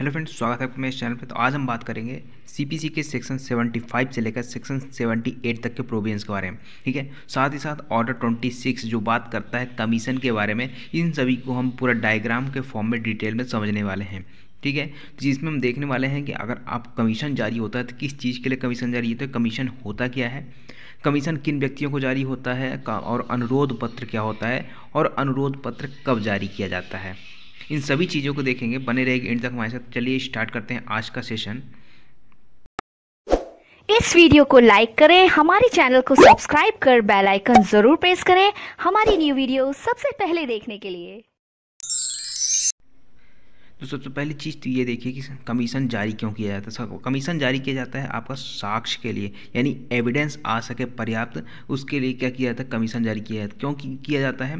hello friends स्वागत है आपका मेरे चैनल पर तो आज हम बात करेंगे सीपीसी के सेक्शन 75 से लेकर सेक्शन 78 तक के प्रोविजंस के बारे में ठीक है साथ ही साथ ऑर्डर 26 जो बात करता है कमीशन के बारे में इन सभी को हम पूरा डायग्राम के फॉर्म में डिटेल में समझने वाले हैं ठीक है तो जिसमें हम देखने वाले हैं कि अगर आप कमीशन जारी होता है तो किस चीज़ के लिए कमीशन जारी होता है कमीशन होता क्या है कमीशन किन व्यक्तियों को जारी होता है और अनुरोध पत्र क्या होता है और अनुरोध पत्र कब जारी किया जाता है इन सभी चीज़ों को देखेंगे बने रहेगी एंड तक हमारे साथ चलिए स्टार्ट करते हैं आज का सेशन इस वीडियो को लाइक करें हमारे चैनल को सब्सक्राइब कर बेल आइकन जरूर प्रेस करें हमारी न्यू वीडियो सबसे पहले देखने के लिए तो सबसे तो पहली चीज़ तो ये देखिए कि कमीशन जारी क्यों किया जाता है कमीशन जारी किया जाता है आपका साक्ष्य के लिए यानी एविडेंस आ सके पर्याप्त उसके लिए क्या किया जाता है कमीशन जारी किया जाता है क्यों किया जाता है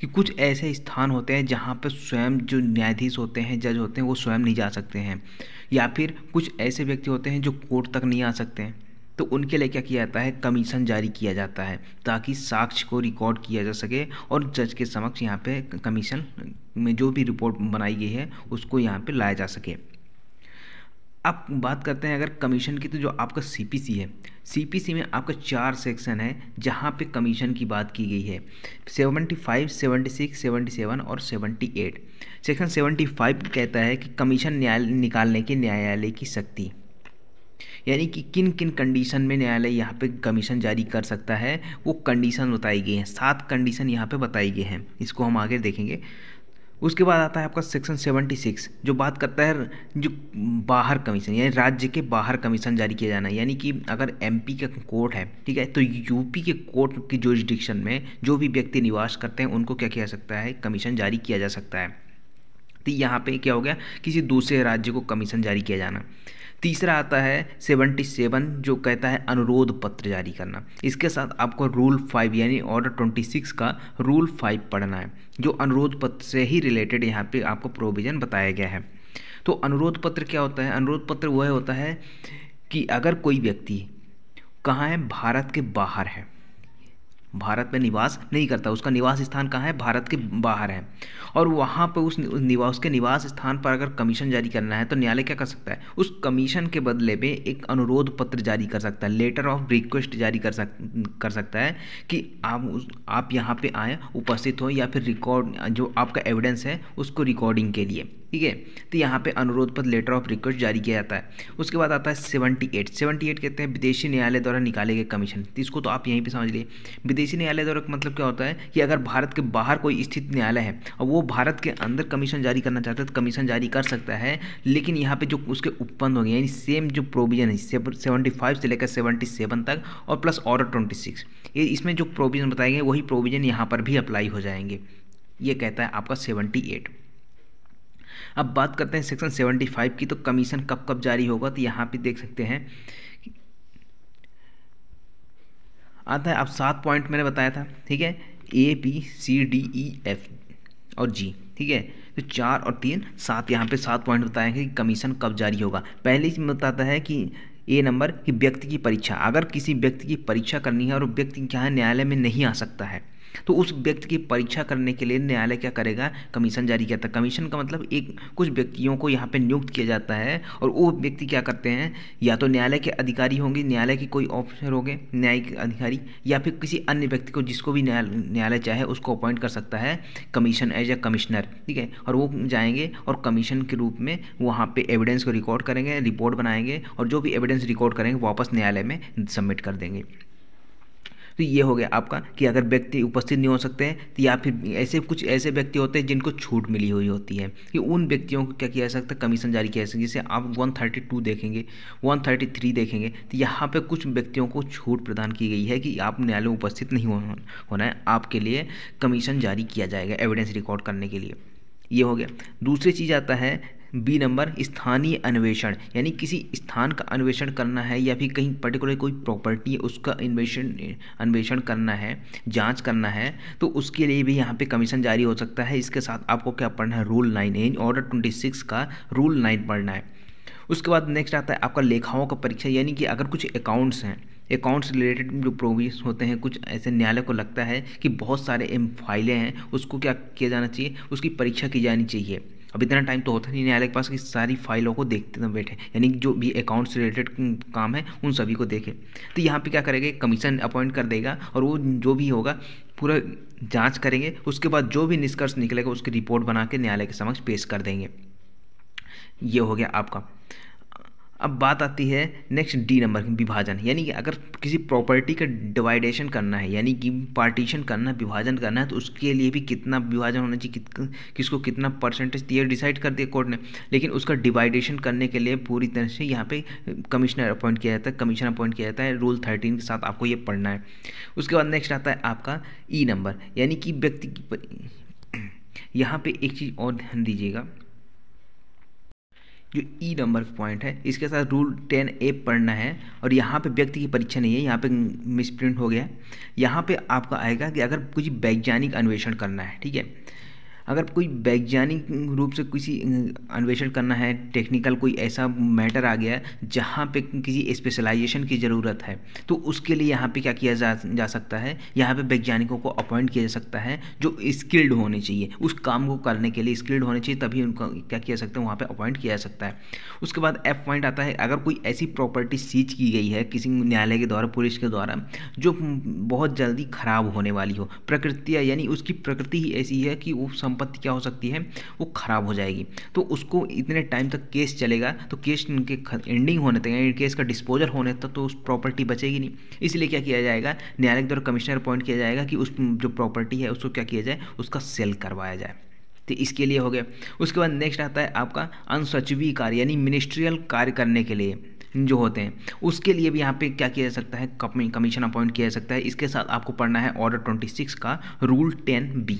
कि कुछ ऐसे स्थान होते हैं जहाँ पर स्वयं जो न्यायाधीश होते हैं जज होते हैं वो स्वयं नहीं जा सकते हैं या फिर कुछ ऐसे व्यक्ति होते हैं जो कोर्ट तक नहीं आ सकते हैं तो उनके लिए क्या किया जाता है कमीशन जारी किया जाता है ताकि साक्ष्य को रिकॉर्ड किया जा सके और जज के समक्ष यहाँ पे कमीशन में जो भी रिपोर्ट बनाई गई है उसको यहाँ पे लाया जा सके अब बात करते हैं अगर कमीशन की तो जो आपका सीपीसी है सीपीसी में आपका चार सेक्शन है जहाँ पे कमीशन की बात की गई है फाइव सिक्स सेवनटी सेवन और एट सेक्शन फाइव कहता है कि कमीशन न्याय निकालने की न्यायालय की शक्ति यानी कि किन किन कंडीशन में न्यायालय यहाँ पे कमीशन जारी कर सकता है वो कंडीशन बताई गई हैं सात कंडीशन यहाँ पे बताई गई हैं इसको हम आगे देखेंगे उसके बाद आता है आपका सेक्शन सेवेंटी सिक्स जो बात करता है जो बाहर कमीशन यानी राज्य के बाहर कमीशन जारी किया जाना यानी कि अगर एमपी का कोर्ट है ठीक है तो यूपी के कोर्ट की जो में जो भी व्यक्ति निवास करते हैं उनको क्या किया सकता है कमीशन जारी किया जा सकता है तो यहाँ पे क्या हो गया किसी दूसरे राज्य को कमीशन जारी किया जाना तीसरा आता है 77 सेवन जो कहता है अनुरोध पत्र जारी करना इसके साथ आपको रूल फाइव यानी ऑर्डर ट्वेंटी सिक्स का रूल फाइव पढ़ना है जो अनुरोध पत्र से ही रिलेटेड यहाँ पे आपको प्रोविज़न बताया गया है तो अनुरोध पत्र क्या होता है अनुरोध पत्र वह होता है कि अगर कोई व्यक्ति कहाँ है भारत के बाहर है भारत में निवास नहीं करता उसका निवास स्थान कहाँ है भारत के बाहर है और वहाँ पर उस निवास उसके निवास स्थान पर अगर कमीशन जारी करना है तो न्यायालय क्या कर सकता है उस कमीशन के बदले में एक अनुरोध पत्र जारी कर सकता है लेटर ऑफ रिक्वेस्ट जारी कर सक कर सकता है कि आप उस आप यहाँ पर आएँ उपस्थित हों या फिर रिकॉर्ड जो आपका एविडेंस है उसको रिकॉर्डिंग के लिए ठीक है तो यहाँ पे अनुरोध पर लेटर ऑफ रिक्वेस्ट जारी किया जाता है उसके बाद आता है सेवेंटी एट सेवेंटी एट कहते हैं विदेशी न्यायालय द्वारा निकाले गए कमीशन तो इसको तो आप यहीं पे समझ लिए विदेशी न्यायालय द्वारा मतलब क्या होता है कि अगर भारत के बाहर कोई स्थित न्यायालय है और वो भारत के अंदर कमीशन जारी करना चाहता है तो कमीशन जारी कर सकता है लेकिन यहाँ पर जो उसके उपबंध होंगे यानी सेम जो प्रोविजन है सेवनटी फाइव से लेकर सेवेंटी सेवन तक और प्लस ऑर्डर ट्वेंटी सिक्स ये इसमें जो प्रोविजन बताए गए वही प्रोविजन यहाँ पर भी अप्लाई हो जाएंगे ये कहता है आपका सेवेंटी एट अब बात करते हैं सेक्शन सेवेंटी फाइव की तो कमीशन कब कब जारी होगा तो यहाँ पे देख सकते हैं आता है अब सात पॉइंट मैंने बताया था ठीक है A B C D E F और जी ठीक है तो चार और तीन सात यहाँ पे सात पॉइंट बताएंगे कि कमीशन कब जारी होगा पहले बताता है कि ए नंबर कि व्यक्ति की परीक्षा अगर किसी व्यक्ति की परीक्षा करनी है और व्यक्ति क्या है न्यायालय में नहीं आ सकता है तो उस व्यक्ति की परीक्षा करने के लिए न्यायालय क्या करेगा कमीशन जारी किया था कमीशन का मतलब एक कुछ व्यक्तियों को यहाँ पे नियुक्त किया जाता है और वो व्यक्ति क्या करते हैं या तो न्यायालय के अधिकारी होंगे न्यायालय के कोई ऑफिसर होंगे न्यायिक अधिकारी या फिर किसी अन्य व्यक्ति को जिसको भी न्यायालय चाहे उसको अपॉइंट कर सकता है कमीशन एज ए कमिश्नर ठीक है और वो जाएंगे और कमीशन के रूप में वहाँ पर एविडेंस को रिकॉर्ड करेंगे रिपोर्ट बनाएंगे और जो भी एविडेंस रिकॉर्ड करेंगे वापस न्यायालय में सबमिट कर देंगे तो ये हो गया आपका कि अगर व्यक्ति उपस्थित नहीं हो सकते हैं तो या फिर ऐसे कुछ ऐसे व्यक्ति होते हैं जिनको छूट मिली हुई होती है कि उन व्यक्तियों को क्या किया जा सकता है कमीशन जारी किया जा सकता है जैसे आप वन थर्टी टू देखेंगे वन थर्टी थ्री देखेंगे तो यहाँ पर कुछ व्यक्तियों को छूट प्रदान की गई है कि आप न्यायालय में उपस्थित नहीं होना है आपके लिए कमीशन जारी किया जाएगा एविडेंस रिकॉर्ड करने के लिए ये हो गया दूसरी चीज़ आता है बी नंबर स्थानीय अन्वेषण यानी किसी स्थान का अन्वेषण करना है या फिर कहीं पर्टिकुलर कोई प्रॉपर्टी उसका अन्वेषण अन्वेषण करना है जांच करना है तो उसके लिए भी यहाँ पे कमीशन जारी हो सकता है इसके साथ आपको क्या पढ़ना है rule nine in order twenty six का रूल नाइन पढ़ना है उसके बाद नेक्स्ट आता है आपका लेखाओं का परीक्षा यानी कि अगर कुछ अकाउंट्स हैं अकाउंट्स रिलेटेड जो प्रोविज होते हैं कुछ ऐसे न्यायालय को लगता है कि बहुत सारे फाइलें हैं उसको क्या किया जाना चाहिए उसकी परीक्षा की जानी चाहिए अब इतना टाइम तो होता नहीं न्यायालय के पास कि सारी फाइलों को देखते ना बैठे यानी जो भी अकाउंट्स रिलेटेड काम है उन सभी को देखें तो यहाँ पे क्या करेंगे कमीशन अपॉइंट कर देगा और वो जो भी होगा पूरा जांच करेंगे उसके बाद जो भी निष्कर्ष निकलेगा उसकी रिपोर्ट बना के न्यायालय के समक्ष पेश कर देंगे ये हो गया आपका अब बात आती है नेक्स्ट डी नंबर विभाजन यानी कि अगर किसी प्रॉपर्टी का डिवाइडेशन करना है यानी कि पार्टीशन करना है विभाजन करना है तो उसके लिए भी कितना विभाजन होना चाहिए कि, किसको कितना परसेंटेज दिया डिसाइड कर दिया कोर्ट ने लेकिन उसका डिवाइडेशन करने के लिए पूरी तरह से यहाँ पे कमिश्नर अपॉइंट किया जाता है कमिश्नर अपॉइंट किया जाता है रूल थर्टीन के साथ आपको ये पढ़ना है उसके बाद नेक्स्ट आता है आपका ई e नंबर यानी कि व्यक्ति की यहाँ पर एक चीज़ और ध्यान दीजिएगा जो ई नंबर पॉइंट है इसके साथ रूल टेन ए पढ़ना है और यहाँ पे व्यक्ति की परीक्षा नहीं है यहाँ पे मिसप्रिंट हो गया है यहाँ पे आपका आएगा कि अगर कुछ वैज्ञानिक अन्वेषण करना है ठीक है अगर कोई वैज्ञानिक रूप से किसी अन्वेषण करना है टेक्निकल कोई ऐसा मैटर आ गया है जहाँ पे किसी स्पेशलाइजेशन की ज़रूरत है तो उसके लिए यहाँ पे क्या किया जा जा सकता है यहाँ पे वैज्ञानिकों को अपॉइंट किया जा सकता है जो स्किल्ड होने चाहिए उस काम को करने के लिए स्किल्ड होने चाहिए तभी उनको क्या किया सकता है वहाँ पर अपॉइंट किया जा सकता है उसके बाद एफ पॉइंट आता है अगर कोई ऐसी प्रॉपर्टी सीज की गई है किसी न्यायालय के द्वारा पुलिस के द्वारा जो बहुत जल्दी खराब होने वाली हो प्रकृति यानी उसकी प्रकृति ही ऐसी है कि वो संपत्ति क्या हो सकती है वो ख़राब हो जाएगी तो उसको इतने टाइम तक केस चलेगा तो केस के एंडिंग होने तक यानी केस का डिस्पोजल होने तक तो उस प्रॉपर्टी बचेगी नहीं इसलिए क्या किया जाएगा न्यायालय द्वारा कमिश्नर अपॉइंट किया जाएगा कि उस जो प्रॉपर्टी है उसको क्या किया जाए उसका सेल करवाया जाए तो इसके लिए हो गया उसके बाद नेक्स्ट आता है आपका अनसचिवी कार्य यानी मिनिस्ट्रियल कार्य करने के लिए जो होते हैं उसके लिए भी यहाँ पे क्या किया जा सकता है कमीशन अपॉइंट किया जा सकता है इसके साथ आपको पढ़ना है ऑर्डर 26 का रूल 10 बी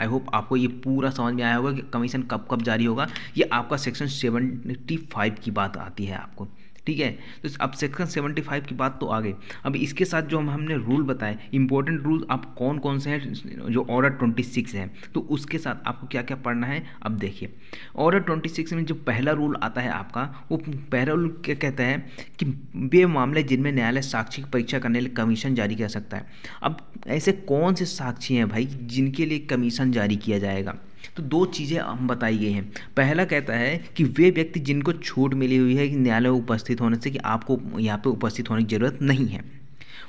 आई होप आपको ये पूरा समझ में आया होगा कि कमीशन कब कब जारी होगा ये आपका सेक्शन सेवेंटी फाइव की बात आती है आपको ठीक है तो अब सेक्शन सेवेंटी फाइव की बात तो आ गई अब इसके साथ जो हम हमने रूल बताए इंपॉर्टेंट रूल आप कौन कौन से हैं जो ऑर्डर ट्वेंटी सिक्स है तो उसके साथ आपको क्या क्या पढ़ना है अब देखिए ऑर्डर ट्वेंटी सिक्स में जो पहला रूल आता है आपका वो पहला रूल क्या कहता है कि वे मामले जिनमें न्यायालय साक्षी की परीक्षा करने लिए कमीशन जारी कर सकता है अब ऐसे कौन से साक्षी हैं भाई जिनके लिए कमीशन जारी किया जाएगा तो दो चीज़ें हम बताई गई हैं पहला कहता है कि वे व्यक्ति जिनको छूट मिली हुई है कि न्यायालय उपस्थित होने से कि आपको यहाँ पर उपस्थित होने की ज़रूरत नहीं है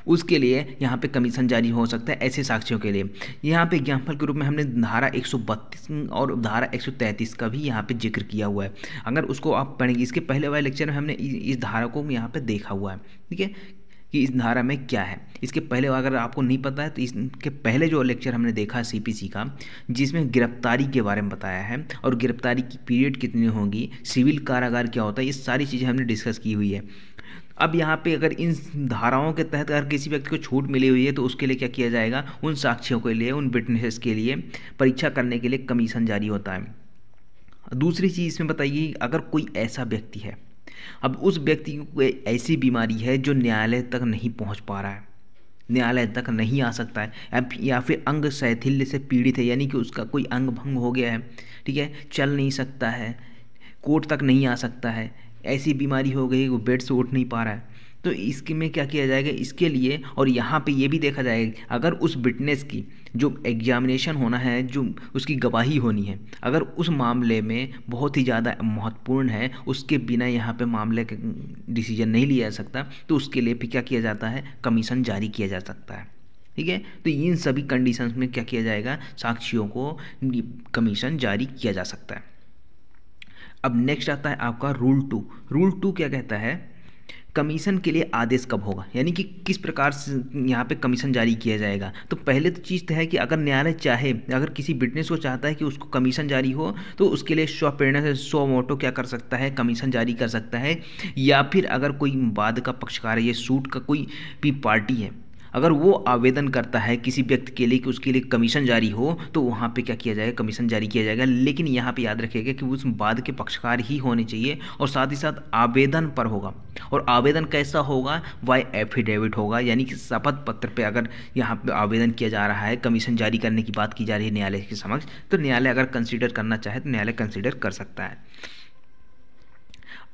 उसके लिए यहाँ पे कमीशन जारी हो सकता है ऐसे साक्षियों के लिए यहाँ पे एग्जाम्पल के रूप में हमने धारा 132 और धारा 133 का भी यहाँ पे जिक्र किया हुआ है अगर उसको आप पढ़ेंगे इसके पहले वाले लेक्चर में हमने इस धारा को यहाँ पे देखा हुआ है ठीक है कि इस धारा में क्या है इसके पहले अगर आपको नहीं पता है तो इसके पहले जो लेक्चर हमने देखा सीपीसी का जिसमें गिरफ्तारी के बारे में बताया है और गिरफ्तारी की पीरियड कितनी होगी सिविल कारागार क्या होता है ये सारी चीज़ें हमने डिस्कस की हुई है अब यहाँ पे अगर इन धाराओं के तहत अगर किसी व्यक्ति को छूट मिली हुई है तो उसके लिए क्या किया जाएगा उन साक्षियों के लिए उन विटनेसेस के लिए परीक्षा करने के लिए कमीशन जारी होता है दूसरी चीज़ इसमें बताइए अगर कोई ऐसा व्यक्ति है अब उस व्यक्ति को ऐसी बीमारी है जो न्यायालय तक नहीं पहुंच पा रहा है न्यायालय तक नहीं आ सकता है या फिर अंग शैथिल्य से पीड़ित है यानी कि उसका कोई अंग भंग हो गया है ठीक है चल नहीं सकता है कोर्ट तक नहीं आ सकता है ऐसी बीमारी हो गई वो बेड से उठ नहीं पा रहा है तो इसके में क्या किया जाएगा इसके लिए और यहाँ पे ये भी देखा जाएगा अगर उस विटनेस की जो एग्जामिनेशन होना है जो उसकी गवाही होनी है अगर उस मामले में बहुत ही ज़्यादा महत्वपूर्ण है उसके बिना यहाँ पे मामले का डिसीजन नहीं लिया जा सकता तो उसके लिए भी क्या किया जाता है कमीशन जारी किया जा सकता है ठीक है तो इन सभी कंडीशंस में क्या किया जाएगा साक्षियों को कमीशन जारी किया जा सकता है अब नेक्स्ट आता है आपका रूल टू रूल टू क्या कहता है कमीशन के लिए आदेश कब होगा यानी कि किस प्रकार से यहाँ पे कमीशन जारी किया जाएगा तो पहले तो चीज़ तो है कि अगर न्यायालय चाहे अगर किसी बिटनेस को चाहता है कि उसको कमीशन जारी हो तो उसके लिए स्वप्रेरणा से स्व मोटो क्या कर सकता है कमीशन जारी कर सकता है या फिर अगर कोई वाद का पक्षकार है या सूट का कोई भी पार्टी है अगर वो आवेदन करता है किसी व्यक्ति के लिए कि उसके लिए कमीशन जारी हो तो वहाँ पे क्या किया जाएगा कमीशन जारी किया जाएगा लेकिन यहाँ पे याद रखिएगा कि उस बाद के पक्षकार ही होने चाहिए और साथ ही साथ आवेदन पर होगा और आवेदन कैसा होगा वाई एफिडेविट होगा यानी कि शपथ पत्र पर अगर यहाँ पर आवेदन किया जा रहा है कमीशन जारी करने की बात की जा रही है न्यायालय के समक्ष तो न्यायालय अगर कंसिडर करना चाहे तो न्यायालय कंसिडर कर सकता है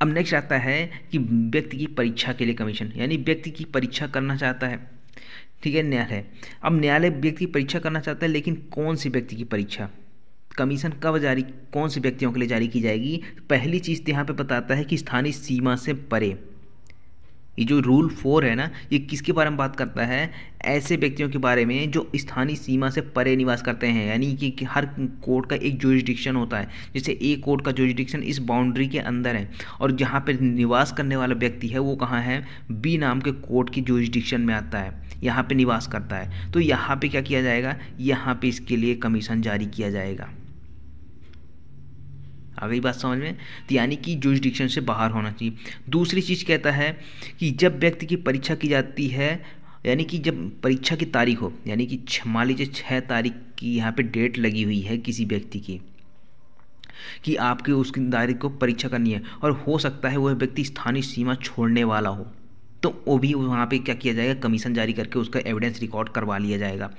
अब नेक्स्ट आता है कि व्यक्ति की परीक्षा के लिए कमीशन यानी व्यक्ति की परीक्षा करना चाहता है ठीक है न्यायालय अब न्यायालय व्यक्ति की परीक्षा करना चाहता है लेकिन कौन सी व्यक्ति की परीक्षा कमीशन कब जारी कौन से व्यक्तियों के लिए जारी की जाएगी पहली चीज़ तो यहाँ पे बताता है कि स्थानीय सीमा से परे ये जो रूल फोर है ना ये किसके बारे में बात करता है ऐसे व्यक्तियों के बारे में जो स्थानीय सीमा से परे निवास करते हैं यानी कि, हर कोर्ट का एक जोरिस्डिक्शन होता है जैसे ए कोर्ट का जोरिस्डिक्शन इस बाउंड्री के अंदर है और जहाँ पर निवास करने वाला व्यक्ति है वो कहाँ है बी नाम के कोर्ट की जोरिस्डिक्शन में आता है यहाँ पर निवास करता है तो यहाँ पर क्या किया जाएगा यहाँ पर इसके लिए कमीशन जारी किया जाएगा आ गई बात समझ में तो यानी कि डिक्शन से बाहर होना चाहिए दूसरी चीज़ कहता है कि जब व्यक्ति की परीक्षा की जाती है यानी कि जब परीक्षा की तारीख हो यानी कि मान लीजिए छः तारीख की यहाँ पे डेट लगी हुई है किसी व्यक्ति की कि आपके उसकी तारीख को परीक्षा करनी है और हो सकता है वह व्यक्ति स्थानीय सीमा छोड़ने वाला हो तो वो भी वहाँ पे क्या किया जाएगा कमीशन जारी करके उसका एविडेंस रिकॉर्ड करवा लिया जाएगा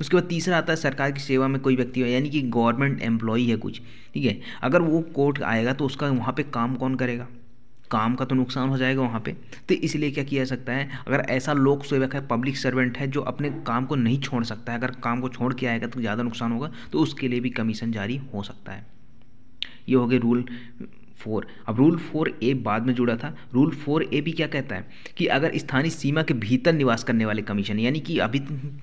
उसके बाद तीसरा आता है सरकार की सेवा में कोई व्यक्ति यानी कि गवर्नमेंट एम्प्लॉई है कुछ ठीक है अगर वो कोर्ट आएगा तो उसका वहाँ पर काम कौन करेगा काम का तो नुकसान हो जाएगा वहाँ पे तो इसलिए क्या किया जा सकता है अगर ऐसा लोक सेवक है पब्लिक सर्वेंट है जो अपने काम को नहीं छोड़ सकता है अगर काम को छोड़ के आएगा तो ज़्यादा नुकसान होगा तो उसके लिए भी कमीशन जारी हो सकता है ये हो गए रूल फोर अब रूल फोर ए बाद में जुड़ा था रूल फोर ए भी क्या कहता है कि अगर स्थानीय सीमा के भीतर निवास करने वाले कमीशन यानी कि अभी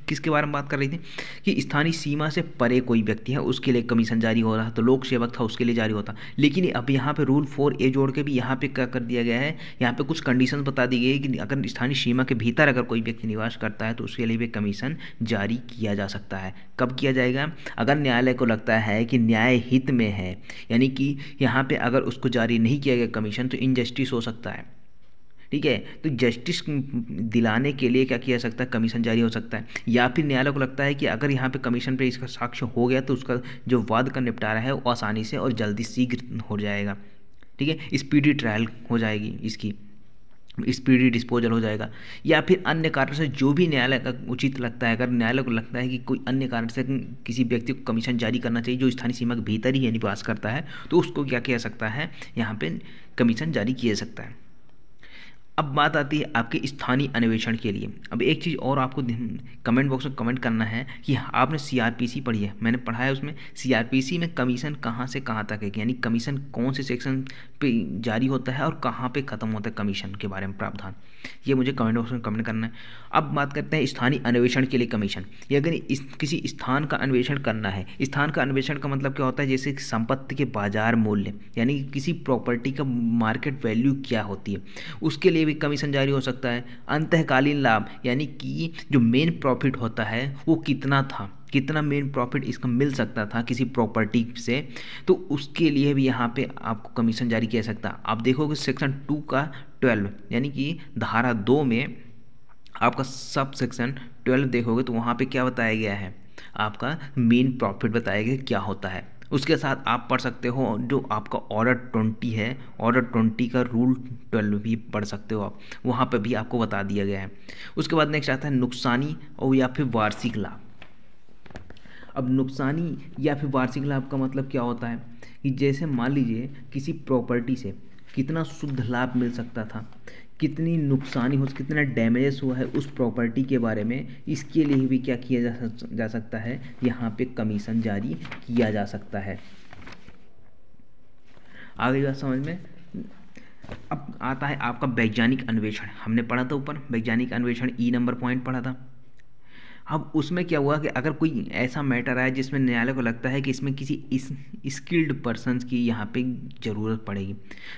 किसके बारे में बात कर रही थी कि स्थानीय सीमा से परे कोई व्यक्ति है उसके लिए कमीशन जारी हो रहा तो लोक सेवक था उसके लिए जारी होता लेकिन अब यहाँ पर रूल फोर ए जोड़ के भी यहाँ पर क्या कर दिया गया है यहाँ पर कुछ कंडीशन बता दी गई कि अगर स्थानीय सीमा के भीतर अगर कोई व्यक्ति निवास करता है तो उसके लिए भी कमीशन जारी किया जा सकता है कब किया जाएगा अगर न्यायालय को लगता है कि न्याय हित में है यानी कि यहाँ पर अगर उस उसको जारी नहीं किया गया कमीशन तो इनजस्टिस हो सकता है ठीक है तो जस्टिस दिलाने के लिए क्या किया सकता है कमीशन जारी हो सकता है या फिर न्यायालय को लगता है कि अगर यहाँ पे कमीशन पे इसका साक्ष्य हो गया तो उसका जो वाद का निपटारा है वो आसानी से और जल्दी शीघ्र हो जाएगा ठीक है स्पीडी ट्रायल हो जाएगी इसकी स्पीडी डिस्पोजल हो जाएगा या फिर अन्य कारण से जो भी न्यायालय का उचित लगता है अगर न्यायालय को लगता है कि कोई अन्य कारण से किसी व्यक्ति को कमीशन जारी करना चाहिए जो स्थानीय सीमा के भीतर ही निवास करता है तो उसको क्या किया सकता है यहाँ पे कमीशन जारी किया सकता है अब बात आती है आपके स्थानीय अन्वेषण के लिए अब एक चीज़ और आपको कमेंट बॉक्स में कमेंट करना है कि आपने सीआरपीसी पढ़ी है मैंने पढ़ा है उसमें सीआरपीसी में कमीशन कहाँ से कहाँ तक है यानी कमीशन कौन से सेक्शन पे जारी होता है और कहाँ पे ख़त्म होता है कमीशन के बारे में प्रावधान ये मुझे कमेंट बॉक्स में कमेंट करना है अब बात करते हैं स्थानीय अन्वेषण के लिए कमीशन या अगर इस किसी स्थान का अन्वेषण करना है स्थान का अन्वेषण का मतलब क्या होता है जैसे संपत्ति के बाजार मूल्य यानी किसी प्रॉपर्टी का मार्केट वैल्यू क्या होती है उसके लिए लिए भी कमीशन जारी हो सकता है अंतकालीन लाभ यानी कि जो मेन प्रॉफिट होता है वो कितना था कितना मेन प्रॉफिट इसका मिल सकता था किसी प्रॉपर्टी से तो उसके लिए भी यहाँ पे आपको कमीशन जारी किया सकता आप देखोगे सेक्शन टू का ट्वेल्व यानी कि धारा दो में आपका सब सेक्शन ट्वेल्व देखोगे तो वहाँ पे क्या बताया गया है आपका मेन प्रॉफिट बताया गया क्या होता है उसके साथ आप पढ़ सकते हो जो आपका ऑर्डर ट्वेंटी है ऑर्डर ट्वेंटी का रूल ट्वेल्व भी पढ़ सकते हो आप वहाँ पर भी आपको बता दिया गया है उसके बाद नेक्स्ट आता है नुकसानी और या फिर वार्षिक लाभ अब नुकसानी या फिर वार्षिक लाभ का मतलब क्या होता है कि जैसे मान लीजिए किसी प्रॉपर्टी से कितना शुद्ध लाभ मिल सकता था कितनी नुकसानी हो कितना डैमेजेस हुआ है उस प्रॉपर्टी के बारे में इसके लिए भी क्या किया जा, जा सकता है यहाँ पे कमीशन जारी किया जा सकता है आगे बात समझ में अब आता है आपका वैज्ञानिक अन्वेषण हमने पढ़ा था ऊपर वैज्ञानिक अन्वेषण ई नंबर पॉइंट पढ़ा था अब उसमें क्या हुआ कि अगर कोई ऐसा मैटर आया जिसमें न्यायालय को लगता है कि इसमें किसी इस स्किल्ड पर्सन की यहाँ पे ज़रूरत पड़ेगी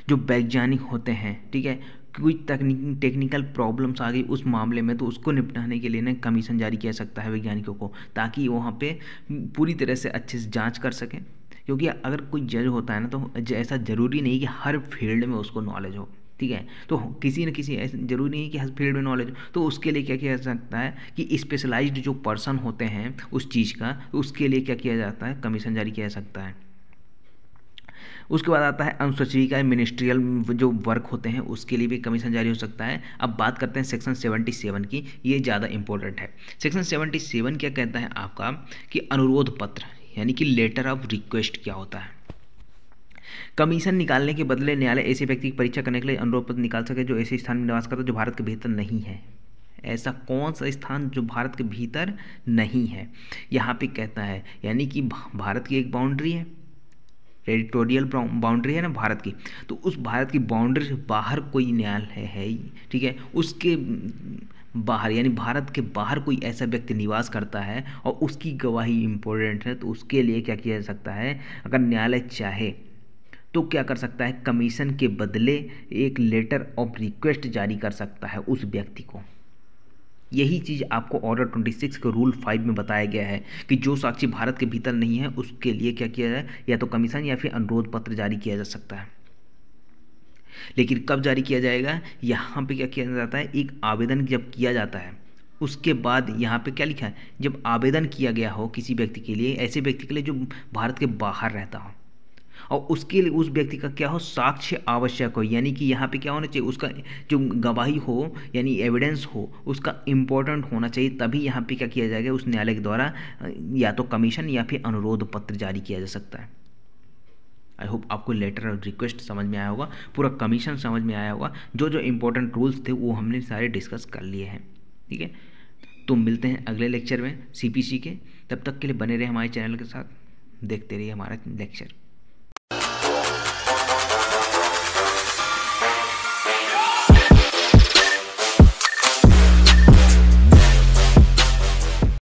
जो वैज्ञानिक होते हैं ठीक है कोई तकनीक टेक्निकल प्रॉब्लम्स आ गई उस मामले में तो उसको निपटाने के लिए ना कमीशन जारी किया सकता है वैज्ञानिकों को ताकि वहाँ पे पूरी तरह से अच्छे से जांच कर सकें क्योंकि अगर कोई जज होता है ना तो ऐसा ज़रूरी नहीं कि हर फील्ड में उसको नॉलेज हो ठीक है तो किसी न किसी ऐसे जरूरी नहीं कि हर फील्ड में नॉलेज हो तो उसके लिए क्या किया जा सकता है कि स्पेशलाइज्ड जो पर्सन होते हैं उस चीज़ का तो उसके लिए क्या किया जाता है कमीशन जारी किया जा सकता है उसके बाद आता है अनुसूचिका मिनिस्ट्रियल जो वर्क होते हैं उसके लिए भी कमीशन जारी हो सकता है अब बात करते हैं सेक्शन सेवेंटी सेवन की ये ज़्यादा इंपॉर्टेंट है सेक्शन सेवेंटी सेवन क्या कहता है आपका कि अनुरोध पत्र यानी कि लेटर ऑफ रिक्वेस्ट क्या होता है कमीशन निकालने के बदले न्यायालय ऐसे व्यक्ति की परीक्षा करने के लिए अनुरोध पत्र निकाल सके जो ऐसे स्थान में निवास करता है जो भारत के भीतर नहीं है ऐसा कौन सा स्थान जो भारत के भीतर नहीं है यहाँ पे कहता है यानी कि भारत की एक बाउंड्री है टेरिटोरियल बाउंड्री है ना भारत की तो उस भारत की बाउंड्री से बाहर कोई न्यायालय है ही ठीक है उसके बाहर यानी भारत के बाहर कोई ऐसा व्यक्ति निवास करता है और उसकी गवाही इम्पोर्टेंट है तो उसके लिए क्या किया जा सकता है अगर न्यायालय चाहे तो क्या कर सकता है कमीशन के बदले एक लेटर ऑफ रिक्वेस्ट जारी कर सकता है उस व्यक्ति को यही चीज़ आपको ऑर्डर 26 के रूल 5 में बताया गया है कि जो साक्षी भारत के भीतर नहीं है उसके लिए क्या किया जाए या तो कमीशन या फिर अनुरोध पत्र जारी किया जा सकता है लेकिन कब जारी किया जाएगा यहाँ पे क्या किया जाता है एक आवेदन जब किया जाता है उसके बाद यहाँ पे क्या लिखा है जब आवेदन किया गया हो किसी व्यक्ति के लिए ऐसे व्यक्ति के लिए जो भारत के बाहर रहता हो और उसके लिए उस व्यक्ति का क्या हो साक्ष्य आवश्यक हो यानी कि यहाँ पे क्या होना चाहिए उसका जो गवाही हो यानी एविडेंस हो उसका इम्पोर्टेंट होना चाहिए तभी यहाँ पे क्या किया जाएगा उस न्यायालय के द्वारा या तो कमीशन या फिर अनुरोध पत्र जारी किया जा सकता है आई होप आपको लेटर और रिक्वेस्ट समझ में आया होगा पूरा कमीशन समझ में आया होगा जो जो इम्पोर्टेंट रूल्स थे वो हमने सारे डिस्कस कर लिए हैं ठीक है तो मिलते हैं अगले लेक्चर में सी के तब तक के लिए बने रहे हमारे चैनल के साथ देखते रहिए हमारा लेक्चर